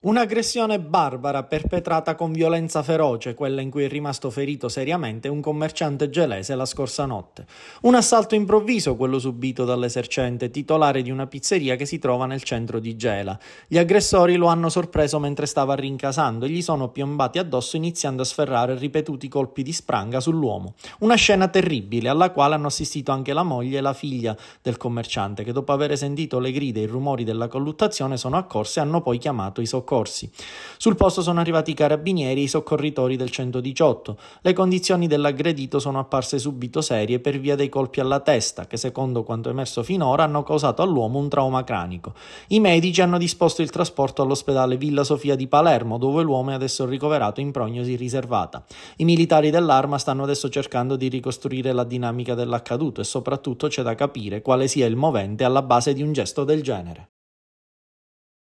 Un'aggressione barbara perpetrata con violenza feroce, quella in cui è rimasto ferito seriamente un commerciante gelese la scorsa notte. Un assalto improvviso, quello subito dall'esercente, titolare di una pizzeria che si trova nel centro di Gela. Gli aggressori lo hanno sorpreso mentre stava rincasando e gli sono piombati addosso iniziando a sferrare ripetuti colpi di spranga sull'uomo. Una scena terribile alla quale hanno assistito anche la moglie e la figlia del commerciante che dopo aver sentito le grida e i rumori della colluttazione sono accorse e hanno poi chiamato i soccorsi soccorsi. Sul posto sono arrivati i carabinieri e i soccorritori del 118. Le condizioni dell'aggredito sono apparse subito serie per via dei colpi alla testa, che secondo quanto emerso finora hanno causato all'uomo un trauma cranico. I medici hanno disposto il trasporto all'ospedale Villa Sofia di Palermo, dove l'uomo è adesso ricoverato in prognosi riservata. I militari dell'arma stanno adesso cercando di ricostruire la dinamica dell'accaduto e soprattutto c'è da capire quale sia il movente alla base di un gesto del genere.